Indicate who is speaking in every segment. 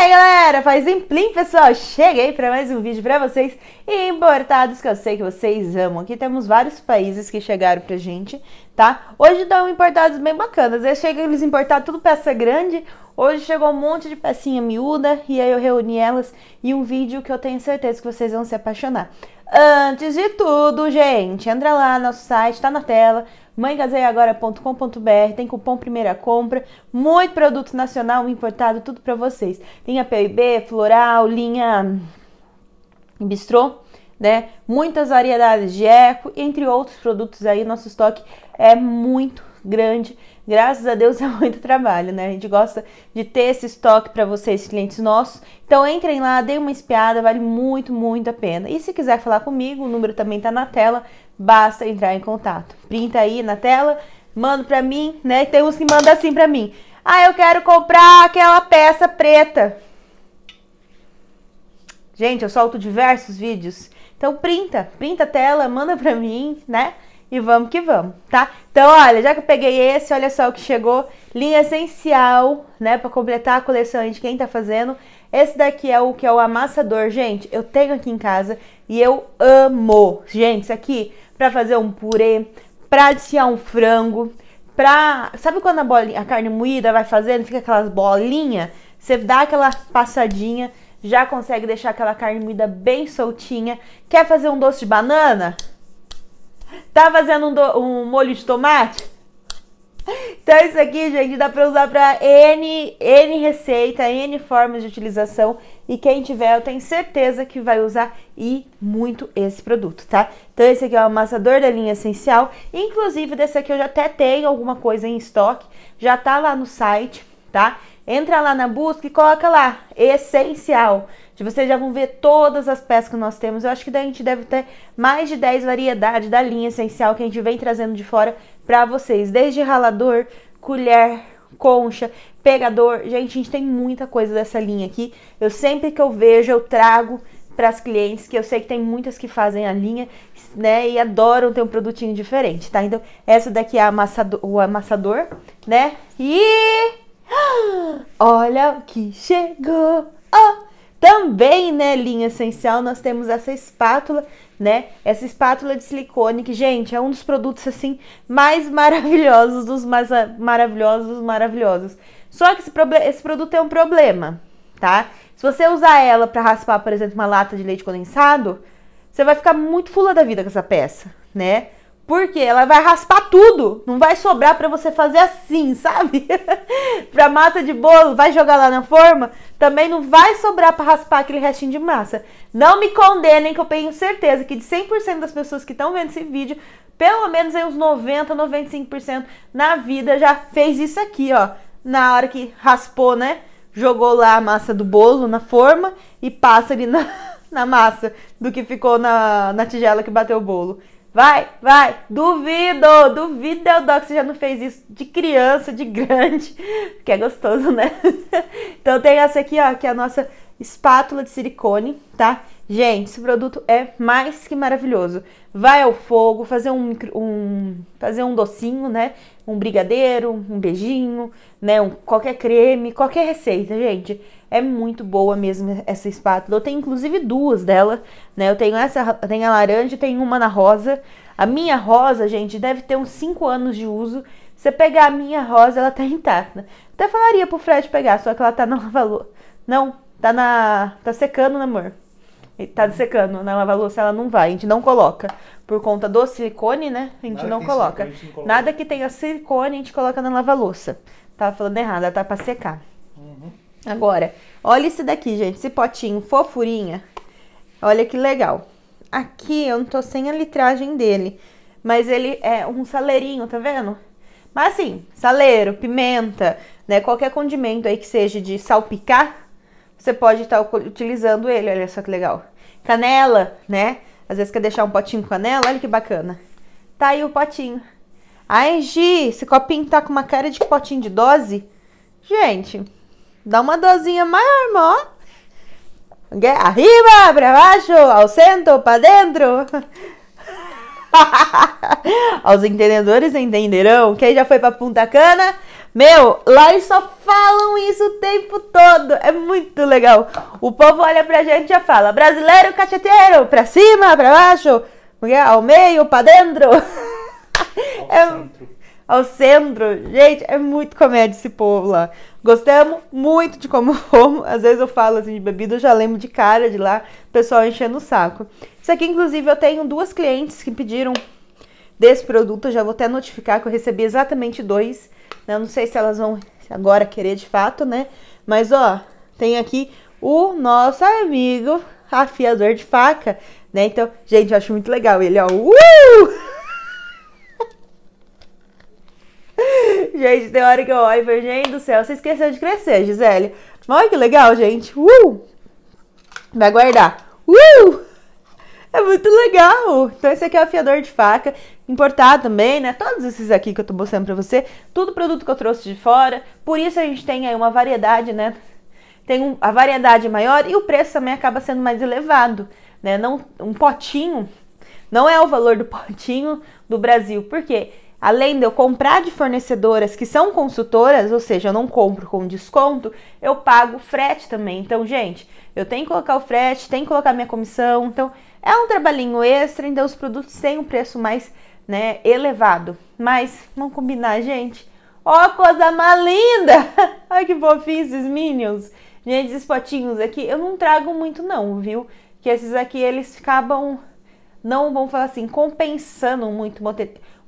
Speaker 1: aí, galera? Faz em plim, pessoal! Cheguei para mais um vídeo para vocês importados que eu sei que vocês amam. Aqui temos vários países que chegaram pra gente, tá? Hoje dão importados bem bacanas. Aí chega eles importar tudo peça grande. Hoje chegou um monte de pecinha miúda e aí eu reuni elas e um vídeo que eu tenho certeza que vocês vão se apaixonar. Antes de tudo, gente, entra lá no nosso site, tá na tela, mãegazeiagora.com.br, tem cupom primeira compra, muito produto nacional importado, tudo para vocês. Linha PIB, floral, linha bistrô, né? Muitas variedades de eco, entre outros produtos aí, nosso estoque é muito grande. Graças a Deus é muito trabalho, né? A gente gosta de ter esse estoque para vocês, clientes nossos. Então entrem lá, deem uma espiada, vale muito, muito a pena. E se quiser falar comigo, o número também tá na tela, basta entrar em contato. Printa aí na tela, manda para mim, né? Tem uns que mandam assim para mim. Ah, eu quero comprar aquela peça preta. Gente, eu solto diversos vídeos. Então printa, printa a tela, manda para mim, né? E vamos que vamos, tá? Então, olha, já que eu peguei esse, olha só o que chegou. Linha essencial, né, para completar a coleção de quem tá fazendo esse daqui é o que é o amassador, gente. Eu tenho aqui em casa e eu amo. Gente, isso aqui para fazer um purê, para adicionar um frango, pra... Sabe quando a, bolinha, a carne moída vai fazendo, fica aquelas bolinhas? Você dá aquela passadinha, já consegue deixar aquela carne moída bem soltinha. Quer fazer um doce de banana? Tá fazendo um, do... um molho de tomate? Então isso aqui, gente, dá para usar para N, N receita, N formas de utilização e quem tiver, eu tenho certeza que vai usar e muito esse produto, tá? Então esse aqui é o amassador da linha essencial, inclusive desse aqui eu já até tenho alguma coisa em estoque, já tá lá no site, tá? Entra lá na busca e coloca lá, essencial vocês já vão ver todas as peças que nós temos. Eu acho que daí a gente deve ter mais de 10 variedades da linha essencial que a gente vem trazendo de fora para vocês, desde ralador, colher, concha, pegador. Gente, a gente tem muita coisa dessa linha aqui. Eu sempre que eu vejo, eu trago para as clientes, que eu sei que tem muitas que fazem a linha, né, e adoram ter um produtinho diferente, tá? Então, essa daqui é amassador, o amassador, né? E olha o que chegou. Oh! Também, né, linha essencial, nós temos essa espátula, né? Essa espátula de silicone, que, gente, é um dos produtos, assim, mais maravilhosos dos mais ah, maravilhosos dos maravilhosos. Só que esse, esse produto é um problema, tá? Se você usar ela para raspar, por exemplo, uma lata de leite condensado, você vai ficar muito fula da vida com essa peça, né? Porque ela vai raspar tudo, não vai sobrar para você fazer assim, sabe? para massa de bolo, vai jogar lá na forma, também não vai sobrar para raspar aquele restinho de massa. Não me condenem que eu tenho certeza que de 100% das pessoas que estão vendo esse vídeo, pelo menos aí uns 90, 95% na vida já fez isso aqui, ó, na hora que raspou, né? Jogou lá a massa do bolo na forma e passa ali na, na massa do que ficou na, na tigela que bateu o bolo vai, vai. Duvido, duvido, que você já não fez isso de criança, de grande, que é gostoso, né? Então tem essa aqui, ó, que é a nossa espátula de silicone, tá? Gente, esse produto é mais que maravilhoso. Vai ao fogo, fazer um, um fazer um docinho, né? Um brigadeiro, um beijinho, né? Um, qualquer creme, qualquer receita, gente é muito boa mesmo essa espátula. Eu tenho inclusive duas dela, né? Eu tenho essa, tem a laranja e tenho uma na rosa. A minha rosa, gente, deve ter uns 5 anos de uso. Se você pegar a minha rosa, ela tá intacta. Até falaria pro Fred pegar, só que ela tá na lava-louça. Não, tá na. tá secando, né, amor? Tá secando na lava-louça, ela não vai, a gente não coloca. Por conta do silicone, né? A gente, Nada não coloca. Silicone, a gente coloca. Nada que tenha silicone, a gente coloca na lava-louça. Tava falando errado, ela tá pra secar. Agora, olha esse daqui, gente, esse potinho fofurinha. Olha que legal. Aqui eu não tô sem a litragem dele, mas ele é um saleirinho, tá vendo? Mas assim, saleiro, pimenta, né, qualquer condimento aí que seja de salpicar, você pode estar tá utilizando ele, olha só que legal. Canela, né? Às vezes quer deixar um potinho com canela, olha que bacana. Tá aí o potinho. Ai, Gi, esse copinho tá com uma cara de potinho de dose? Gente, Dá uma dozinha maior, mó. Arriba, pra baixo, ao centro, pra dentro. Os entendedores entenderão. Quem já foi pra Punta Cana, meu, lá eles só falam isso o tempo todo. É muito legal. O povo olha pra gente e já fala: brasileiro cacheteiro, pra cima, pra baixo, é ao meio, pra dentro. Ao é, centro. Ao centro. Gente, é muito comédia esse povo lá. Gostamos muito de como fomos. Às vezes eu falo assim de bebida, eu já lembro de cara de lá, o pessoal enchendo o saco. Isso aqui, inclusive, eu tenho duas clientes que pediram desse produto. Eu já vou até notificar que eu recebi exatamente dois. Né? Eu não sei se elas vão agora querer de fato, né? Mas ó, tem aqui o nosso amigo afiador de faca, né? Então, gente, eu acho muito legal ele, ó. Uh! Gente, tem hora que eu olho e falo, gente do céu, você esqueceu de crescer, Gisele. Olha que legal, gente. Uh! Vai guardar. Uh! É muito legal! Então esse aqui é o afiador de faca, importado também, né? Todos esses aqui que eu tô mostrando pra você, tudo produto que eu trouxe de fora. Por isso a gente tem aí uma variedade, né? Tem um, a variedade maior e o preço também acaba sendo mais elevado, né? Não, um potinho não é o valor do potinho do Brasil, Por porque Além de eu comprar de fornecedoras que são consultoras, ou seja, eu não compro com desconto, eu pago frete também. Então, gente, eu tenho que colocar o frete, tenho que colocar minha comissão. Então, é um trabalhinho extra, então os produtos têm um preço mais né, elevado. Mas, vamos combinar, gente. Ó, oh, coisa mais linda! Ai, que fofinho esses Minions. Gente, esses potinhos aqui, eu não trago muito não, viu? Que esses aqui, eles acabam, não vão falar assim, compensando muito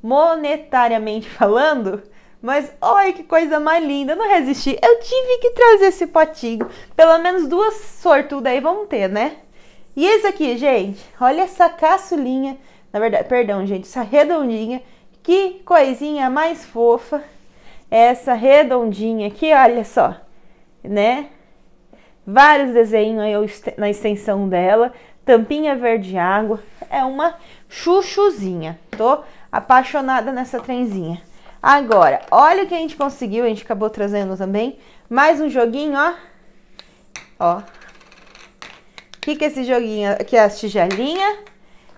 Speaker 1: monetariamente falando, mas olha que coisa mais linda, eu não resisti. Eu tive que trazer esse potinho. Pelo menos duas sortudas aí vão ter, né? E esse aqui, gente, olha essa caçulinha, na verdade, perdão, gente, essa redondinha. Que coisinha mais fofa. Essa redondinha aqui, olha só, né? Vários desenhos aí na extensão dela, tampinha verde água. É uma chuchuzinha. Tô apaixonada nessa trenzinha. Agora, olha o que a gente conseguiu, a gente acabou trazendo também. Mais um joguinho, ó. Ó. O que, que é esse joguinho? Aqui é as tigelinhas.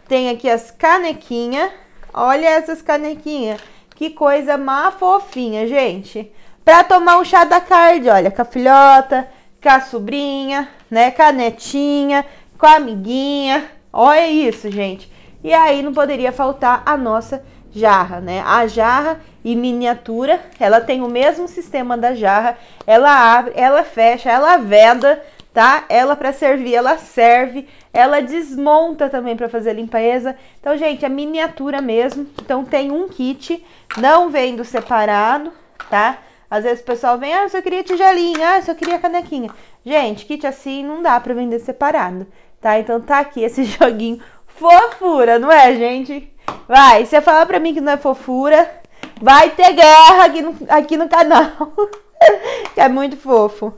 Speaker 1: Tem aqui as canequinhas. Olha essas canequinhas. Que coisa má fofinha, gente. Pra tomar um chá da card, olha. Com a filhota, com a sobrinha, né? Canetinha, com a amiguinha. Olha isso, gente. E aí não poderia faltar a nossa jarra, né? A jarra e miniatura, ela tem o mesmo sistema da jarra, ela abre, ela fecha, ela veda, tá? Ela para servir, ela serve, ela desmonta também para fazer limpeza. Então, gente, é miniatura mesmo. Então tem um kit, não vendo separado, tá? Às vezes o pessoal vem, ah, eu só queria tijolinha, ah, eu só queria canequinha. Gente, kit assim não dá para vender separado, tá? Então tá aqui esse joguinho Fofura, não é, gente? Vai, você fala pra mim que não é fofura, vai ter guerra aqui no, aqui no canal. que é muito fofo.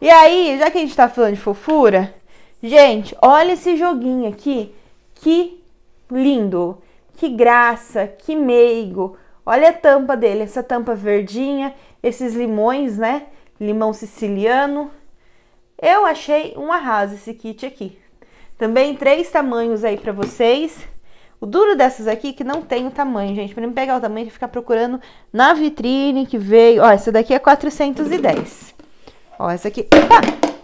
Speaker 1: E aí, já que a gente tá falando de fofura, gente, olha esse joguinho aqui. Que lindo, que graça, que meigo. Olha a tampa dele, essa tampa verdinha, esses limões, né? Limão siciliano. Eu achei um arraso esse kit aqui. Também três tamanhos aí para vocês. O duro dessas aqui é que não tem o tamanho, gente. Para não pegar o tamanho, e ficar procurando na vitrine que veio. Ó, essa daqui é 410. Ó, essa aqui... Opa!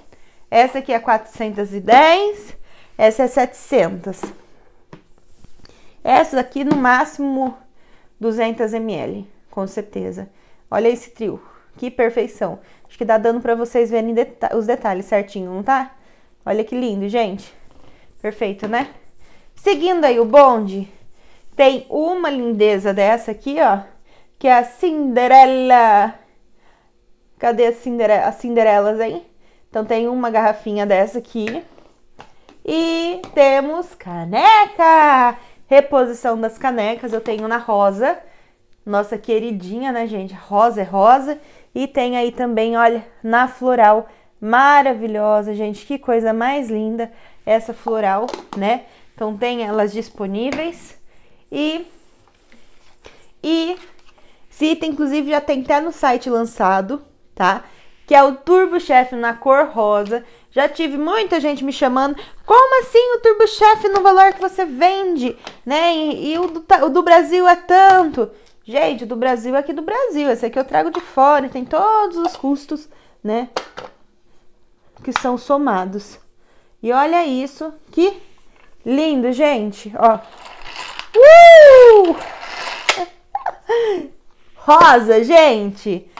Speaker 1: Essa aqui é 410. Essa é 700. Essa daqui, no máximo, 200 ml, com certeza. Olha esse trio. Que perfeição. Acho que dá dando para vocês verem deta os detalhes certinho, não tá? Olha que lindo, gente. Perfeito, né? Seguindo aí o bonde, tem uma lindeza dessa aqui, ó, que é a Cinderela. Cadê a Cinderela? as Cinderelas aí? Então tem uma garrafinha dessa aqui. E temos caneca! Reposição das canecas, eu tenho na rosa. Nossa queridinha, né, gente? Rosa é rosa. E tem aí também, olha, na floral maravilhosa, gente, que coisa mais linda essa floral, né? Então tem elas disponíveis e e esse item inclusive já tem até no site lançado, tá? Que é o Turbo Chef na cor rosa. Já tive muita gente me chamando, como assim o Turbo Chef no valor que você vende, né? E, e o, do, o do Brasil é tanto. Gente, do Brasil é aqui do Brasil, esse aqui eu trago de fora, tem todos os custos, né? que são somados. E olha isso, que lindo, gente, ó. Uh! Rosa, gente!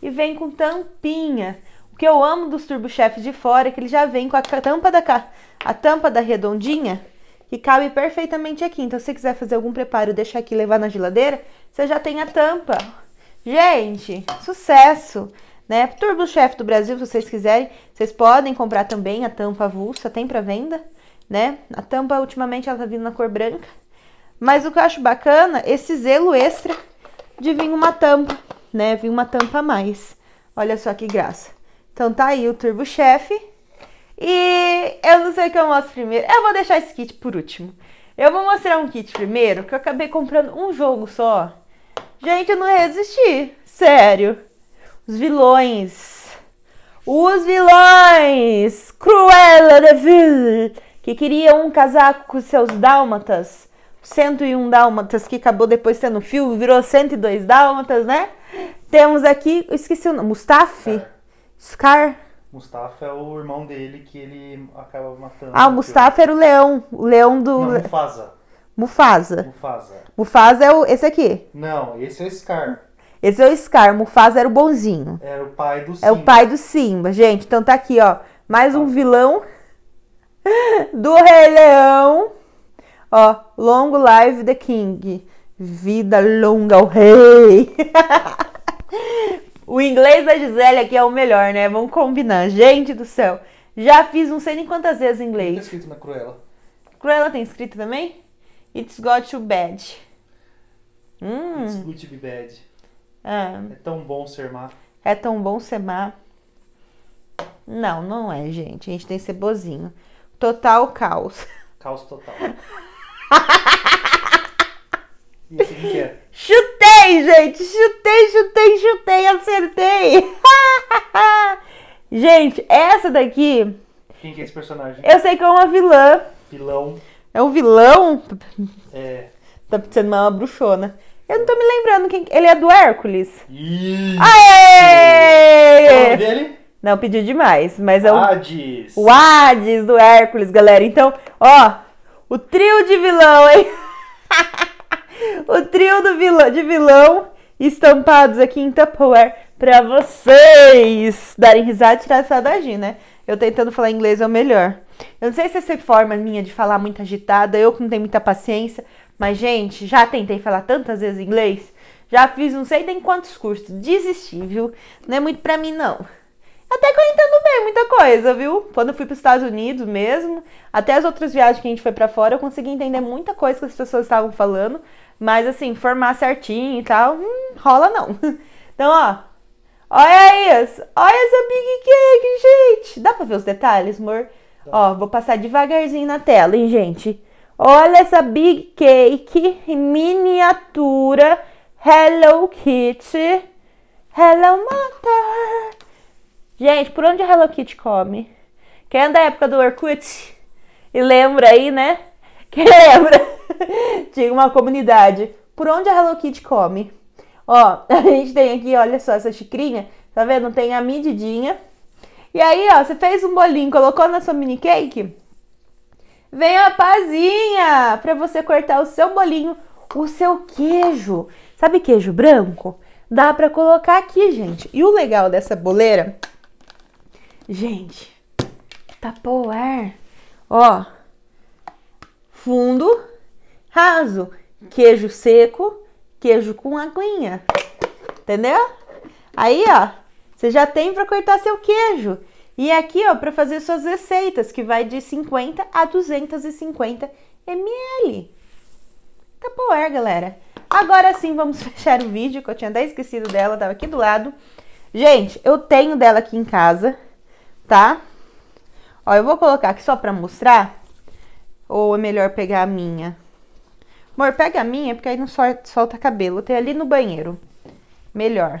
Speaker 1: E vem com tampinha. O que eu amo dos turbo chefs de fora é que ele já vem com a tampa da ca... a tampa da redondinha que cabe perfeitamente aqui. Então, se você quiser fazer algum preparo, deixar aqui e levar na geladeira, você já tem a tampa. Gente, sucesso! né? Turbo Chef do Brasil, se vocês quiserem, vocês podem comprar também a tampa avulsa, tem para venda, né? A tampa ultimamente ela tá vindo na cor branca. Mas o que eu acho bacana, esse zelo extra de vir uma tampa, né? Vir uma tampa a mais. Olha só que graça. Então tá aí o Turbo Chef. E eu não sei o que eu mostro primeiro. Eu vou deixar esse kit por último. Eu vou mostrar um kit primeiro, que eu acabei comprando um jogo só. Gente, eu não resisti. Sério. Os vilões. Os vilões! Cruella de Vil, que queria um casaco com seus dálmatas. 101 dálmatas, que acabou depois sendo filme, virou 102 dálmatas, né? Temos aqui, esqueci o nome, Mustafa? É. Scar? Mustafa é o irmão dele que ele acaba matando. Ah, né, o Mustafa era o leão. O leão do. Não, Mufasa. Mufasa. Mufasa. Mufasa é o, esse aqui? Não, esse é Scar. Esse é o Scar, o Mufasa era o bonzinho. Era é o pai do Simba. É o pai do Simba, gente. Então tá aqui, ó. Mais um vilão do Rei Leão. Ó, Long Live the King. Vida longa ao rei. o inglês da Gisele aqui é o melhor, né? Vamos combinar. Gente do céu. Já fiz não sei nem quantas vezes em inglês. Tem escrito na Cruella. Cruella tem escrito também? It's got you bad. Hum. It's good to be bad. É. é tão bom ser má. É tão bom ser má. Não, não é, gente. A gente tem que ser bozinho. Total caos. Caos total. Assim que é? Chutei, gente! Chutei, chutei, chutei, acertei! gente, essa daqui. Quem que é esse personagem? Eu sei que é uma vilã. Vilão. É um vilão? É. Tá sendo uma bruxona. Eu não tô me lembrando quem. Ele é do Hércules? Isso! Aê! é o nome dele? Não, pediu demais, mas é o. Hades! O Hades do Hércules, galera. Então, ó, o trio de vilão, hein? o trio do vilão, de vilão estampados aqui em Tupperware pra vocês darem risada e tirar essa da né? Eu tentando falar inglês é o melhor. Eu não sei se essa forma minha de falar muito agitada, eu que não tenho muita paciência, mas, gente, já tentei falar tantas vezes inglês, já fiz não sei nem quantos cursos, desisti, viu? Não é muito pra mim, não. Até que eu entendo bem muita coisa, viu? Quando eu fui para os Estados Unidos mesmo, até as outras viagens que a gente foi para fora, eu consegui entender muita coisa que as pessoas estavam falando, mas assim, formar certinho e tal, hum, rola não. Então, ó, olha isso, olha essa Big Cake, gente! Dá para ver os detalhes, amor? Ó, vou passar devagarzinho na tela, hein, gente? Olha essa Big Cake miniatura Hello Kitty. Hello Mother. Gente, por onde a Hello Kitty come? Quem é da época do Orkut? E lembra aí, né? Quem lembra? Tinha uma comunidade. Por onde a Hello Kitty come? Ó, a gente tem aqui, olha só essa xicrinha. Tá vendo? Tem a medidinha. E aí, ó, você fez um bolinho, colocou na sua mini cake Vem a pazinha para você cortar o seu bolinho, o seu queijo. Sabe queijo branco? Dá para colocar aqui, gente. E o legal dessa boleira, gente, tá o ar. Ó, fundo, raso, queijo seco, queijo com aguinha. Entendeu? Aí, ó, você já tem para cortar seu queijo. E aqui, ó, para fazer suas receitas, que vai de 50 a 250 ml. Tá Tupperware, galera. Agora sim, vamos fechar o vídeo, que eu tinha até esquecido dela, tava aqui do lado. Gente, eu tenho dela aqui em casa, tá? Ó, eu vou colocar aqui só para mostrar. Ou é melhor pegar a minha? Amor, pega a minha, porque aí não solta cabelo. Tem ali no banheiro. Melhor.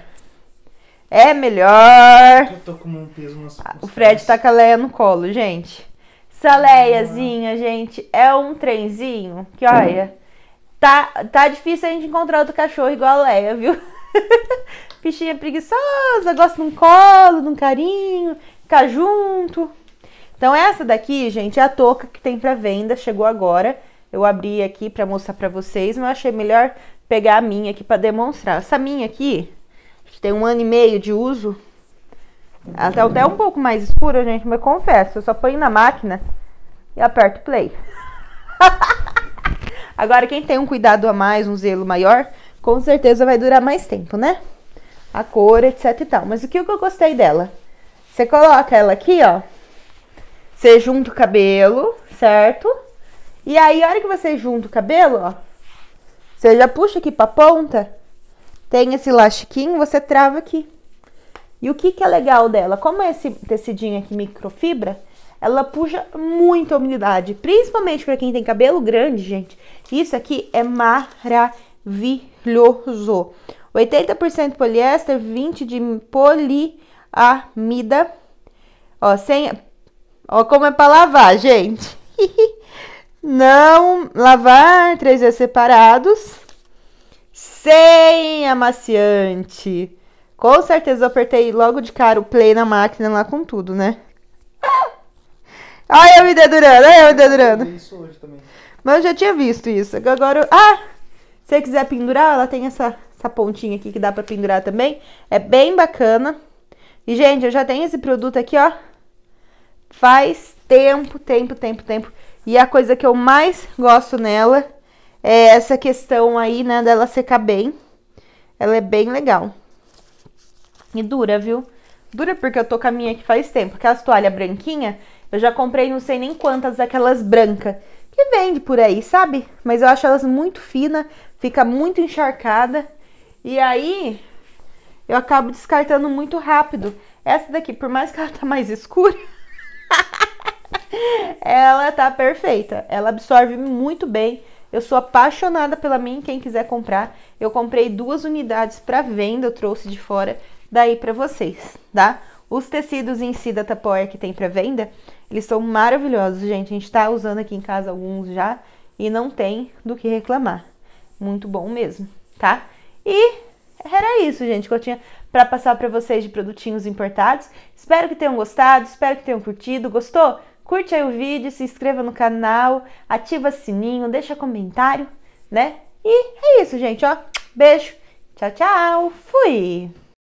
Speaker 1: É melhor. Eu tô com um peso nas ah, O Fred tá com a Leia no colo, gente. Essa Leiazinha, é. gente, é um trenzinho que, olha, tá, tá difícil a gente encontrar outro cachorro igual a Leia, viu? Bichinha preguiçosa, gosta de um colo, de um carinho, ficar junto. Então, essa daqui, gente, é a touca que tem pra venda, chegou agora. Eu abri aqui pra mostrar pra vocês, mas eu achei melhor pegar a minha aqui pra demonstrar. Essa minha aqui, tem um ano e meio de uso. Até, tá até um pouco mais escura gente, mas confesso, eu só ponho na máquina e aperto play. Agora, quem tem um cuidado a mais, um zelo maior, com certeza vai durar mais tempo, né? A cor, etc e tal. Mas o que eu gostei dela? Você coloca ela aqui, ó. Você junta o cabelo, certo? E aí, a hora que você junta o cabelo, ó. Você já puxa aqui pra ponta tem esse elastiquinho, você trava aqui. E o que, que é legal dela? Como é esse tecidinho aqui microfibra, ela puxa muito a umidade, principalmente para quem tem cabelo grande, gente. Isso aqui é maravilhoso. 80% poliéster, 20 de poliamida. Ó, sem Ó como é para lavar, gente. Não lavar três vezes separados sem amaciante. Com certeza eu apertei logo de cara o play na máquina lá com tudo, né? Ai, eu me dedurando, ai, eu me dedurando. Isso hoje também. Mas eu já tinha visto isso. Agora, eu... ah, se você quiser pendurar, ela tem essa, essa pontinha aqui que dá pra pendurar também. É bem bacana. E, gente, eu já tenho esse produto aqui, ó. Faz tempo, tempo, tempo, tempo. E a coisa que eu mais gosto nela é essa questão aí, né, dela secar bem. Ela é bem legal. E dura, viu? Dura porque eu tô com a minha aqui faz tempo. Aquelas toalhas branquinha, eu já comprei não sei nem quantas daquelas brancas. Que vende por aí, sabe? Mas eu acho elas muito finas, fica muito encharcada. E aí, eu acabo descartando muito rápido. Essa daqui, por mais que ela tá mais escura... ela tá perfeita. Ela absorve muito bem eu sou apaixonada pela mim, quem quiser comprar, eu comprei duas unidades para venda, eu trouxe de fora daí para vocês, tá? Os tecidos em si da Tapoia que tem para venda, eles são maravilhosos, gente. A gente está usando aqui em casa alguns já e não tem do que reclamar. Muito bom mesmo, tá? E era isso, gente, que eu tinha para passar para vocês de produtinhos importados. Espero que tenham gostado, espero que tenham curtido. Gostou? Curte aí o vídeo, se inscreva no canal, ativa sininho, deixa comentário, né? E é isso, gente, ó. Beijo. Tchau, tchau. Fui.